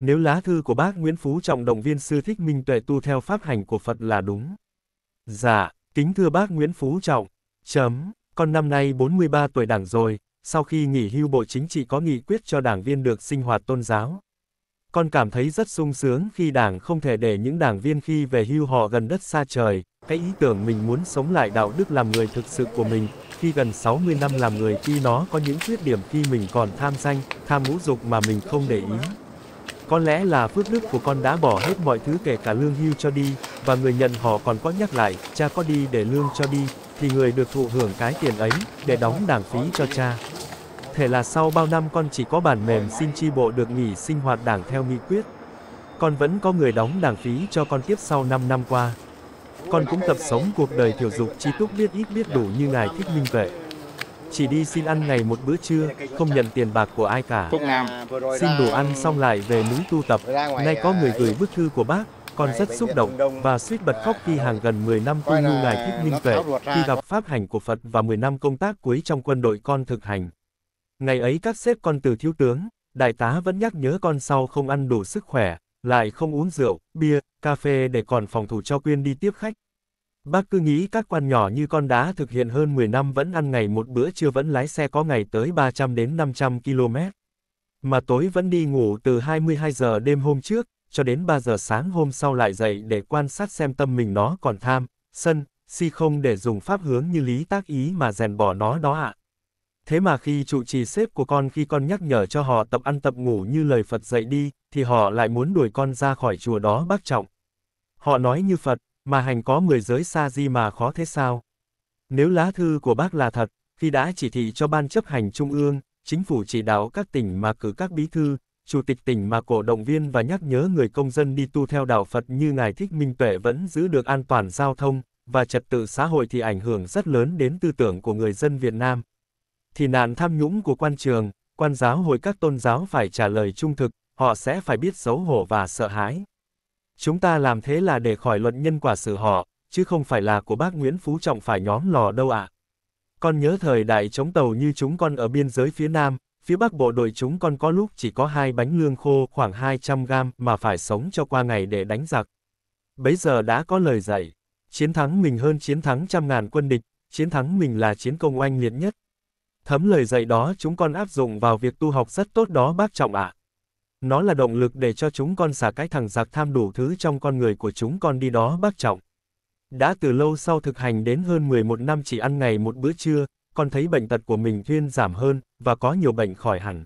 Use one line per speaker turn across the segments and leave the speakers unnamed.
Nếu lá thư của bác Nguyễn Phú Trọng động viên sư thích minh tuệ tu theo pháp hành của Phật là đúng. Dạ, kính thưa bác Nguyễn Phú Trọng, chấm, con năm nay 43 tuổi đảng rồi, sau khi nghỉ hưu Bộ Chính trị có nghị quyết cho đảng viên được sinh hoạt tôn giáo. Con cảm thấy rất sung sướng khi đảng không thể để những đảng viên khi về hưu họ gần đất xa trời, cái ý tưởng mình muốn sống lại đạo đức làm người thực sự của mình, khi gần 60 năm làm người khi nó có những khuyết điểm khi mình còn tham danh, tham ngũ dục mà mình không để ý. Có lẽ là phước đức của con đã bỏ hết mọi thứ kể cả lương hưu cho đi, và người nhận họ còn có nhắc lại, cha có đi để lương cho đi, thì người được thụ hưởng cái tiền ấy, để đóng đảng phí cho cha. Thể là sau bao năm con chỉ có bản mềm xin chi bộ được nghỉ sinh hoạt đảng theo nghị quyết. Con vẫn có người đóng đảng phí cho con tiếp sau 5 năm qua. Con cũng tập sống cuộc đời thiểu dục chi túc biết ít biết đủ như Ngài Thích Minh Tuệ. Chỉ đi xin ăn ngày một bữa trưa, không nhận tiền bạc của ai cả. Xin đồ ăn xong lại về núi tu tập. Nay có người à, gửi bức thư của bác, con rất xúc động và suýt bật khóc khi hàng gần 10 năm tu nhu Ngài Thích Minh Tuệ, khi gặp pháp hành của Phật và 10 năm công tác cuối trong quân đội con thực hành. Ngày ấy các xếp con từ thiếu tướng, đại tá vẫn nhắc nhớ con sau không ăn đủ sức khỏe, lại không uống rượu, bia, cà phê để còn phòng thủ cho Quyên đi tiếp khách. Bác cứ nghĩ các quan nhỏ như con đá thực hiện hơn 10 năm vẫn ăn ngày một bữa chưa vẫn lái xe có ngày tới 300 đến 500 km. Mà tối vẫn đi ngủ từ 22 giờ đêm hôm trước, cho đến 3 giờ sáng hôm sau lại dậy để quan sát xem tâm mình nó còn tham, sân, si không để dùng pháp hướng như lý tác ý mà rèn bỏ nó đó ạ. Thế mà khi trụ trì xếp của con khi con nhắc nhở cho họ tập ăn tập ngủ như lời Phật dạy đi, thì họ lại muốn đuổi con ra khỏi chùa đó bác trọng. Họ nói như Phật, mà hành có 10 giới xa di mà khó thế sao? Nếu lá thư của bác là thật, khi đã chỉ thị cho Ban chấp hành Trung ương, chính phủ chỉ đạo các tỉnh mà cử các bí thư, chủ tịch tỉnh mà cổ động viên và nhắc nhớ người công dân đi tu theo đạo Phật như Ngài Thích Minh Tuệ vẫn giữ được an toàn giao thông và trật tự xã hội thì ảnh hưởng rất lớn đến tư tưởng của người dân Việt Nam. Thì nạn tham nhũng của quan trường, quan giáo hội các tôn giáo phải trả lời trung thực, họ sẽ phải biết xấu hổ và sợ hãi. Chúng ta làm thế là để khỏi luận nhân quả xử họ, chứ không phải là của bác Nguyễn Phú Trọng phải nhóm lò đâu ạ. À. Con nhớ thời đại chống tàu như chúng con ở biên giới phía Nam, phía Bắc bộ đội chúng con có lúc chỉ có hai bánh lương khô khoảng 200 gram mà phải sống cho qua ngày để đánh giặc. Bấy giờ đã có lời dạy, chiến thắng mình hơn chiến thắng trăm ngàn quân địch, chiến thắng mình là chiến công oanh liệt nhất. Thấm lời dạy đó chúng con áp dụng vào việc tu học rất tốt đó bác Trọng ạ. À. Nó là động lực để cho chúng con xả cái thằng giặc tham đủ thứ trong con người của chúng con đi đó bác trọng. Đã từ lâu sau thực hành đến hơn 11 năm chỉ ăn ngày một bữa trưa, con thấy bệnh tật của mình thuyên giảm hơn, và có nhiều bệnh khỏi hẳn.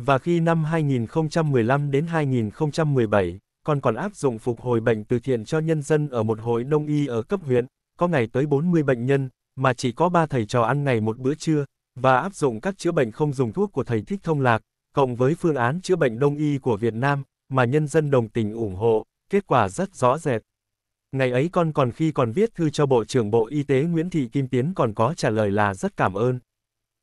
Và khi năm 2015 đến 2017, con còn áp dụng phục hồi bệnh từ thiện cho nhân dân ở một hội đông y ở cấp huyện, có ngày tới 40 bệnh nhân, mà chỉ có 3 thầy trò ăn ngày một bữa trưa, và áp dụng các chữa bệnh không dùng thuốc của thầy Thích Thông Lạc, cộng với phương án chữa bệnh đông y của Việt Nam, mà nhân dân đồng tình ủng hộ, kết quả rất rõ rệt. Ngày ấy con còn khi còn viết thư cho Bộ trưởng Bộ Y tế Nguyễn Thị Kim Tiến còn có trả lời là rất cảm ơn.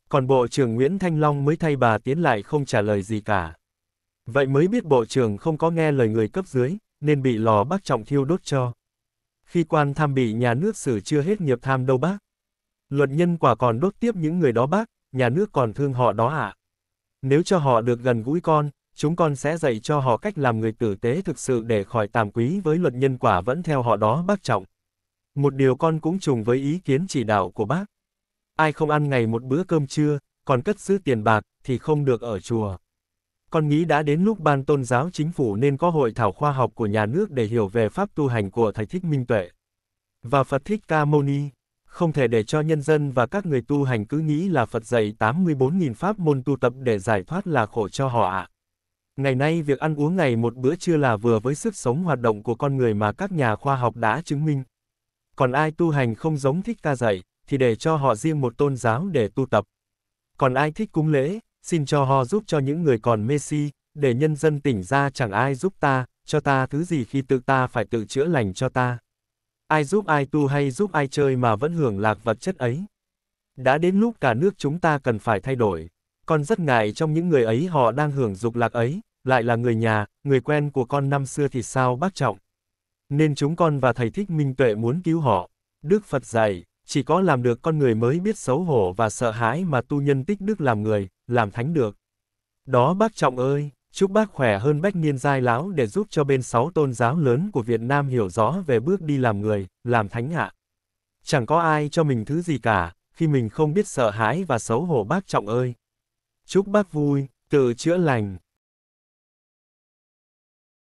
Còn Bộ trưởng Nguyễn Thanh Long mới thay bà Tiến lại không trả lời gì cả. Vậy mới biết Bộ trưởng không có nghe lời người cấp dưới, nên bị lò bác trọng thiêu đốt cho. Khi quan tham bị nhà nước xử chưa hết nghiệp tham đâu bác. Luật nhân quả còn đốt tiếp những người đó bác, nhà nước còn thương họ đó ạ. À. Nếu cho họ được gần gũi con, chúng con sẽ dạy cho họ cách làm người tử tế thực sự để khỏi tàm quý với luật nhân quả vẫn theo họ đó bác trọng. Một điều con cũng trùng với ý kiến chỉ đạo của bác. Ai không ăn ngày một bữa cơm trưa, còn cất giữ tiền bạc, thì không được ở chùa. Con nghĩ đã đến lúc ban tôn giáo chính phủ nên có hội thảo khoa học của nhà nước để hiểu về pháp tu hành của Thầy Thích Minh Tuệ và Phật Thích Ca Mâu Ni không thể để cho nhân dân và các người tu hành cứ nghĩ là Phật dạy 84.000 pháp môn tu tập để giải thoát là khổ cho họ ạ. À. Ngày nay việc ăn uống ngày một bữa chưa là vừa với sức sống hoạt động của con người mà các nhà khoa học đã chứng minh. Còn ai tu hành không giống thích ca dạy, thì để cho họ riêng một tôn giáo để tu tập. Còn ai thích cúng lễ, xin cho họ giúp cho những người còn mê si, để nhân dân tỉnh ra chẳng ai giúp ta, cho ta thứ gì khi tự ta phải tự chữa lành cho ta. Ai giúp ai tu hay giúp ai chơi mà vẫn hưởng lạc vật chất ấy. Đã đến lúc cả nước chúng ta cần phải thay đổi. Con rất ngại trong những người ấy họ đang hưởng dục lạc ấy, lại là người nhà, người quen của con năm xưa thì sao bác trọng. Nên chúng con và thầy Thích Minh Tuệ muốn cứu họ. Đức Phật dạy, chỉ có làm được con người mới biết xấu hổ và sợ hãi mà tu nhân tích đức làm người, làm thánh được. Đó bác trọng ơi! Chúc bác khỏe hơn bách niên giai lão để giúp cho bên sáu tôn giáo lớn của Việt Nam hiểu rõ về bước đi làm người, làm thánh hạ. Chẳng có ai cho mình thứ gì cả, khi mình không biết sợ hãi và xấu hổ bác trọng ơi. Chúc bác vui, tự chữa lành.